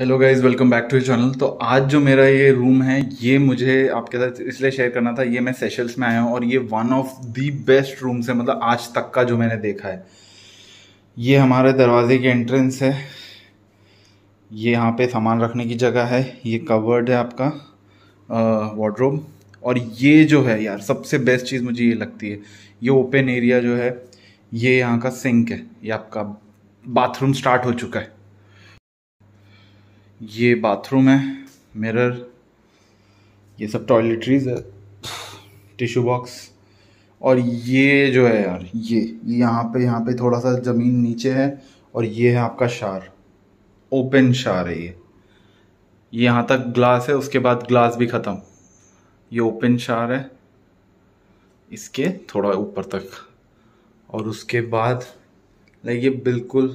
hello guys welcome back to channel तो आज जो मेरा ये रूम है ये मुझे आपके साथ इसलिए शेयर करना था ये मैं सेशल्स में आया हूँ और ये one of the best rooms है मतलब आज तक का जो मैंने देखा है ये हमारे दरवाजे की एंट्रेंस है ये यहाँ पे सामान रखने की जगह है ये कवर्ड है आपका वार्ड्रोब और ये जो है यार सबसे बेस्ट चीज़ मुझे ये लगती है ये ओपन एरिया जो है ये यहाँ का सिंक है ये आपका बाथरूम स्टार्ट हो चुका है ये बाथरूम है मिरर ये सब टॉयलेटरीज है टिश्यू बॉक्स और ये जो है यार ये यहाँ पे यहाँ पे थोड़ा सा ज़मीन नीचे है और ये है आपका शार ओपन शार है ये यहाँ तक ग्लास है उसके बाद ग्लास भी ख़त्म ये ओपन शार है इसके थोड़ा ऊपर तक और उसके बाद लाइक ये बिल्कुल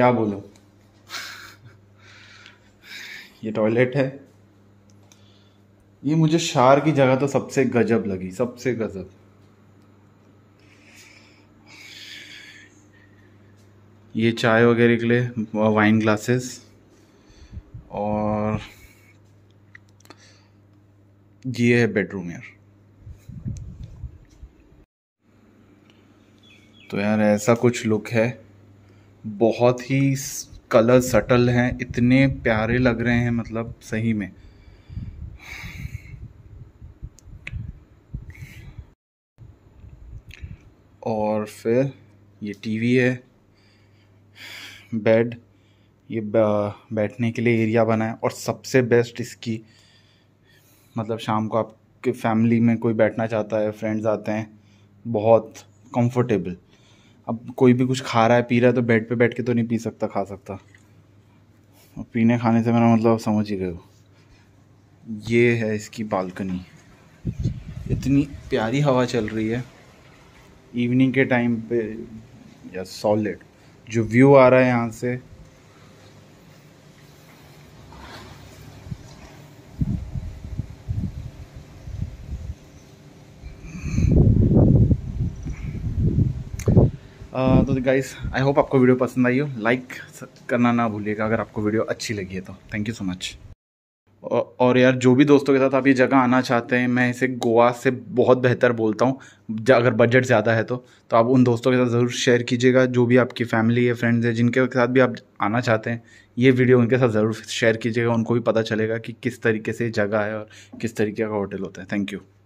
क्या बोलो ये टॉयलेट है ये मुझे शार की जगह तो सबसे गजब लगी सबसे गजब ये चाय वगैरह के लिए वाइन ग्लासेस और ये है बेडरूम यार तो यार ऐसा कुछ लुक है बहुत ही कलर सटल हैं इतने प्यारे लग रहे हैं मतलब सही में और फिर ये टीवी है बेड ये बैठने के लिए एरिया बना है और सबसे बेस्ट इसकी मतलब शाम को आपके फैमिली में कोई बैठना चाहता है फ्रेंड्स आते हैं बहुत कंफर्टेबल अब कोई भी कुछ खा रहा है पी रहा है तो बेड पे बैठ के तो नहीं पी सकता खा सकता और पीने खाने से मेरा मतलब समझ ही गए हो ये है इसकी बालकनी इतनी प्यारी हवा चल रही है इवनिंग के टाइम पे या सॉलिड जो व्यू आ रहा है यहाँ से Uh, तो गाइस आई होप आपको वीडियो पसंद आई हो लाइक करना ना भूलिएगा अगर आपको वीडियो अच्छी लगी है तो थैंक यू सो मच और यार जो भी दोस्तों के साथ आप ये जगह आना चाहते हैं मैं इसे गोवा से बहुत बेहतर बोलता हूँ अगर बजट ज़्यादा है तो तो आप उन दोस्तों के साथ ज़रूर शेयर कीजिएगा जो भी आपकी फैमिली है फ्रेंड्स है जिनके साथ भी आप आना चाहते हैं ये वीडियो उनके साथ ज़रूर शेयर कीजिएगा उनको भी पता चलेगा कि किस तरीके से जगह है और किस तरीके का होटल होता है थैंक यू